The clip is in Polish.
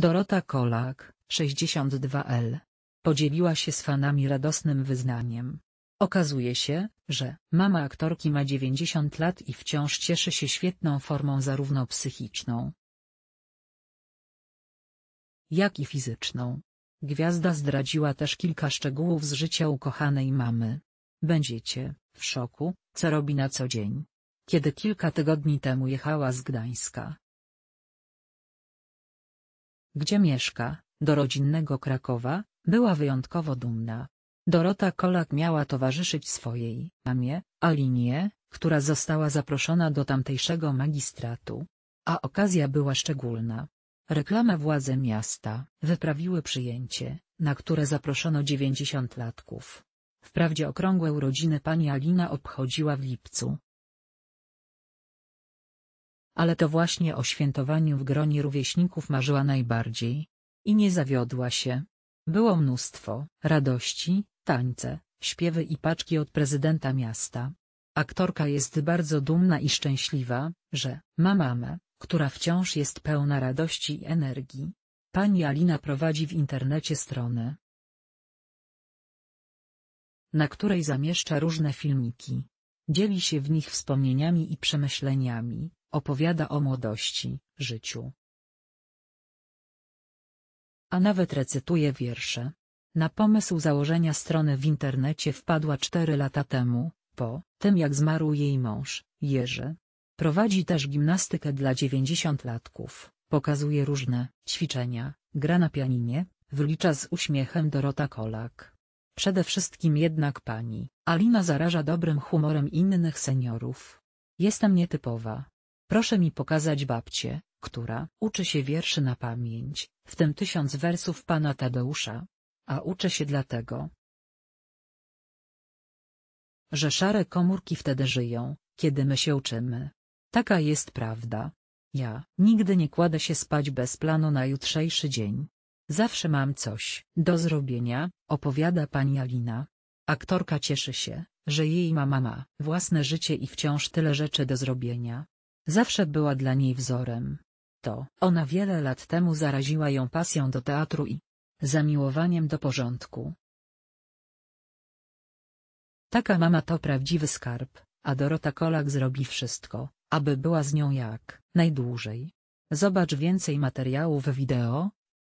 Dorota Kolak, 62L. Podzieliła się z fanami radosnym wyznaniem. Okazuje się, że mama aktorki ma 90 lat i wciąż cieszy się świetną formą zarówno psychiczną, jak i fizyczną. Gwiazda zdradziła też kilka szczegółów z życia ukochanej mamy. Będziecie w szoku, co robi na co dzień. Kiedy kilka tygodni temu jechała z Gdańska, gdzie mieszka, do rodzinnego Krakowa, była wyjątkowo dumna. Dorota Kolak miała towarzyszyć swojej mamie, Alinie, która została zaproszona do tamtejszego magistratu. A okazja była szczególna. Reklama władze miasta wyprawiły przyjęcie, na które zaproszono latków. Wprawdzie okrągłe urodziny pani Alina obchodziła w lipcu, ale to właśnie o świętowaniu w gronie rówieśników marzyła najbardziej. I nie zawiodła się. Było mnóstwo radości, tańce, śpiewy i paczki od prezydenta miasta. Aktorka jest bardzo dumna i szczęśliwa, że ma mamę, która wciąż jest pełna radości i energii. Pani Alina prowadzi w internecie stronę, na której zamieszcza różne filmiki. Dzieli się w nich wspomnieniami i przemyśleniami, Opowiada o młodości, życiu. A nawet recytuje wiersze. Na pomysł założenia strony w internecie wpadła cztery lata temu, po tym jak zmarł jej mąż, Jerzy. Prowadzi też gimnastykę dla 90 latków, pokazuje różne ćwiczenia, gra na pianinie, wlicza z uśmiechem Dorota Kolak. Przede wszystkim jednak pani, Alina zaraża dobrym humorem innych seniorów. Jestem nietypowa, Proszę mi pokazać babcię, która uczy się wierszy na pamięć, w tym tysiąc wersów pana Tadeusza. A uczę się dlatego, że szare komórki wtedy żyją, kiedy my się uczymy. Taka jest prawda. Ja nigdy nie kładę się spać bez planu na jutrzejszy dzień. Zawsze mam coś do zrobienia, opowiada pani Alina. Aktorka cieszy się, że jej mama ma własne życie i wciąż tyle rzeczy do zrobienia. Zawsze była dla niej wzorem. To ona wiele lat temu zaraziła ją pasją do teatru i zamiłowaniem do porządku. Taka mama to prawdziwy skarb, a Dorota Kolak zrobi wszystko, aby była z nią jak najdłużej. Zobacz więcej materiałów wideo,